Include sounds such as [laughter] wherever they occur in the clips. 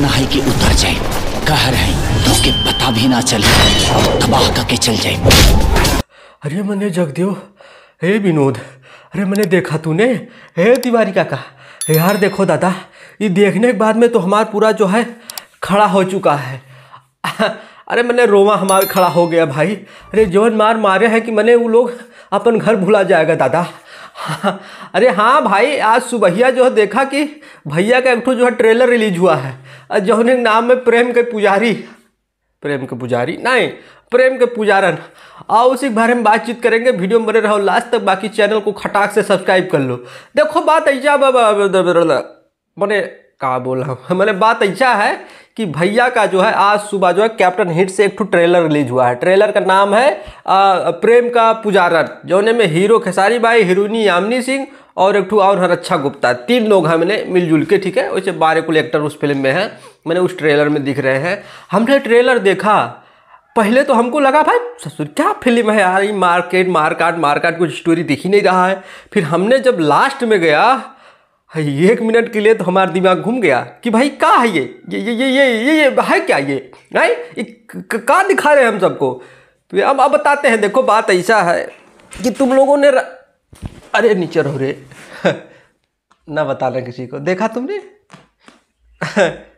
करना है कि उतर जाए कहर है तो उसके पता भी ना चले तबाह करके चल जाए अरे मैंने जगदेव हे विनोद अरे मैंने देखा तूने हे तिवारी काका यार देखो दादा ये देखने के बाद में तो हमारा पूरा जो है खड़ा हो चुका है अरे मैंने रोवा हमारे खड़ा हो गया भाई अरे जोन मार मारे हैं कि मैंने वो लोग अपन घर भुला जाएगा दादा हाँ, अरे हाँ भाई आज सुबहिया जो है देखा कि भैया का एक जो है ट्रेलर रिलीज हुआ है और जौन नाम में प्रेम के पुजारी प्रेम के पुजारी नहीं प्रेम के पुजारन आओ उसी के बारे में बातचीत करेंगे वीडियो में बने रहो लास्ट तक बाकी चैनल को खटाक से सब्सक्राइब कर लो देखो बात ऐसा मैंने का बोल रहा हूँ हाँ, मैंने मतलब बात ऐसा है कि भैया का जो है आज सुबह जो है कैप्टन हिट से एक ठू ट्रेलर रिलीज हुआ है ट्रेलर का नाम है आ, प्रेम का पुजारत जोने में हीरो खेसारी भाई हीरोनी यामिनी सिंह और एक ठू और हर अच्छा गुप्ता तीन लोग हैं मैंने मिलजुल के ठीक है वैसे बारह कुल एक्टर उस फिल्म में है मैंने उस ट्रेलर में दिख रहे हैं हमने ट्रेलर देखा पहले तो हमको लगा भाई ससुर क्या फिल्म है यार ये मार्केट मारकाट मारकाट कुछ स्टोरी दिख ही नहीं रहा है फिर हमने जब लास्ट में गया एक मिनट के लिए तो हमारा दिमाग घूम गया कि भाई का है ये ये ये ये ये ये, ये है क्या ये नहीं ये का दिखा रहे हैं हम सबको तो अब अब बताते हैं देखो बात ऐसा है कि तुम लोगों ने र... अरे नीचे रहो रे [laughs] ना बता रहे किसी को देखा तुमने [laughs]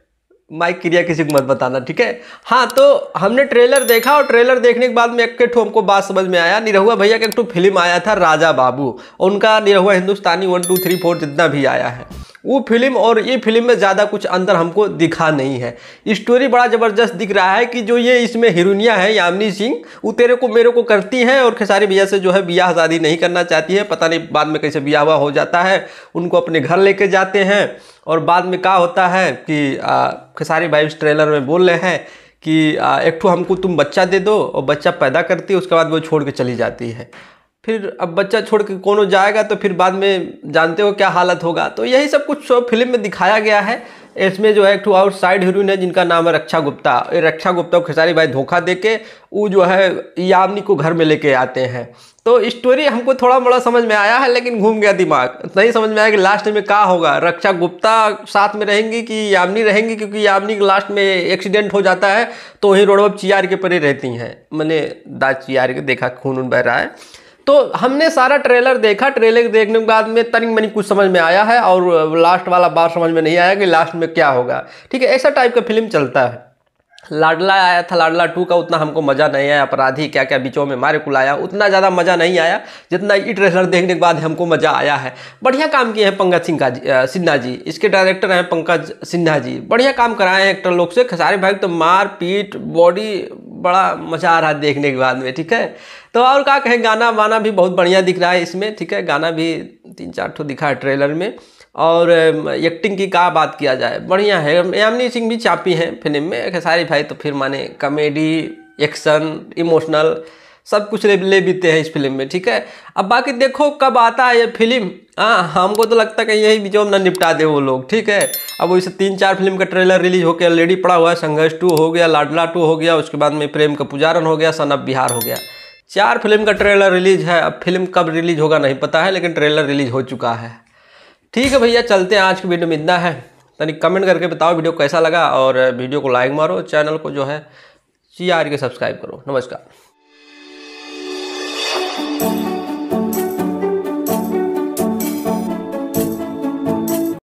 माइक क्रिया किसी को मत बताना ठीक है हाँ तो हमने ट्रेलर देखा और ट्रेलर देखने के बाद में एक ठो हमको बात समझ में आया निरहुआ भैया का एक ठो फिल्म आया था राजा बाबू उनका Nirahua Hindustani one two three four जितना भी आया है वो फिल्म और ये फिल्म में ज़्यादा कुछ अंतर हमको दिखा नहीं है स्टोरी बड़ा ज़बरदस्त दिख रहा है कि जो ये इसमें हिरुनिया है यामिनी सिंह वो तेरे को मेरे को करती हैं और खेसारी भैया से जो है ब्याह शादी नहीं करना चाहती है पता नहीं बाद में कैसे ब्याह हुआ हो जाता है उनको अपने घर कर जाते हैं और बाद में क्या होता है कि खेसारी भाई उस ट्रेलर में बोल रहे हैं कि एक ठो हमको तुम बच्चा दे दो और बच्चा पैदा करती है उसके बाद वो छोड़ के चली जाती है फिर अब बच्चा छोड़ के कोनो जाएगा तो फिर बाद में जानते हो क्या हालत होगा तो यही सब कुछ फिल्म में दिखाया गया है इसमें जो है एक आउट साइड हीरोइन है जिनका नाम है रक्षा गुप्ता रक्षा गुप्ता को खेसारी भाई धोखा दे के वो जो है यामनी को घर में लेके आते हैं तो स्टोरी हमको थोड़ा मोड़ा समझ में आया है लेकिन घूम गया दिमाग नहीं समझ में आया कि लास्ट में क्या होगा रक्षा गुप्ता साथ में रहेंगी कि यामनी रहेंगी क्योंकि यामनी लास्ट में एक्सीडेंट हो जाता है तो वहीं रोड चियार के परे रहती हैं मैंने दाद चियार के देखा खून उन बह रहा है तो हमने सारा ट्रेलर देखा ट्रेलर देखने के बाद में तनिक मनी कुछ समझ में आया है और लास्ट वाला बात समझ में नहीं आया कि लास्ट में क्या होगा ठीक है ऐसा टाइप का फिल्म चलता है लाडला आया था लाडला टू का उतना हमको मज़ा नहीं आया अपराधी क्या क्या बिचों में मारे कुलाया उतना ज़्यादा मज़ा नहीं आया जितना ई ट्रेलर देखने के बाद हमको मज़ा आया है बढ़िया काम किए हैं पंकज सिंह का सिन्हा जी इसके डायरेक्टर हैं पंकज सिन्हा जी बढ़िया काम कराए हैं एक्टर लोग से खसारे भाई तो मार पीट बॉडी बड़ा मज़ा आ रहा है देखने के बाद में ठीक है तो और क्या कहें गाना वाना भी बहुत बढ़िया दिख रहा है इसमें ठीक है गाना भी तीन चार ठो दिखा है ट्रेलर में और एक्टिंग की क्या बात किया जाए बढ़िया है यामिनी सिंह भी चापी हैं फिल्म में खेसारी भाई तो फिर माने कॉमेडी एक्शन इमोशनल सब कुछ ले ले बीते हैं इस फिल्म में ठीक है अब बाकी देखो कब आता है ये फिल्म हाँ हमको तो लगता है कि यही जो ना निपटा दे वो लोग ठीक है अब वैसे तीन चार फिल्म का ट्रेलर रिलीज होकर ऑलरेडी पड़ा हुआ है संघर्ष टू हो गया लाडला टू हो गया उसके बाद में प्रेम का पुजारन हो गया सन अब बिहार हो गया चार फिल्म का ट्रेलर रिलीज है अब फिल्म कब रिलीज होगा नहीं पता है लेकिन ट्रेलर रिलीज हो चुका है ठीक है भैया चलते हैं आज की वीडियो में इतना है तनिक कमेंट करके बताओ वीडियो कैसा लगा और वीडियो को लाइक मारो चैनल को जो है सी के सब्सक्राइब करो नमस्कार Bye.